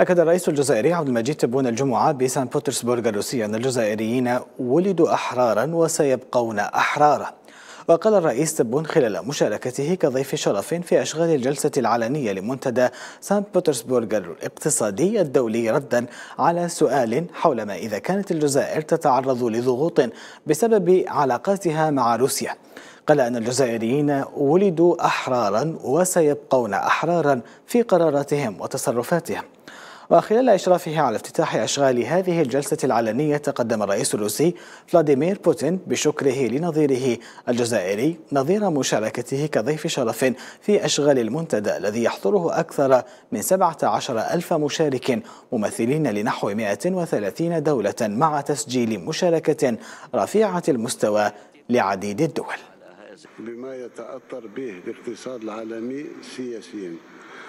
أكد الرئيس الجزائري عبد المجيد تبون الجمعة بسان بطرسبرغ الروسية أن الجزائريين ولدوا أحرارا وسيبقون أحرارا وقال الرئيس تبون خلال مشاركته كضيف شرف في أشغال الجلسة العلنية لمنتدى سان بطرسبرغ الاقتصادي الدولي ردا على سؤال حول ما إذا كانت الجزائر تتعرض لضغوط بسبب علاقاتها مع روسيا قال أن الجزائريين ولدوا أحرارا وسيبقون أحرارا في قراراتهم وتصرفاتهم وخلال إشرافه على افتتاح أشغال هذه الجلسة العلنية تقدم الرئيس الروسي فلاديمير بوتين بشكره لنظيره الجزائري نظير مشاركته كضيف شرف في أشغال المنتدى الذي يحضره أكثر من 17 ألف مشارك ممثلين لنحو 130 دولة مع تسجيل مشاركة رفيعة المستوى لعديد الدول بما يتأثر به الاقتصاد العالمي سياسيا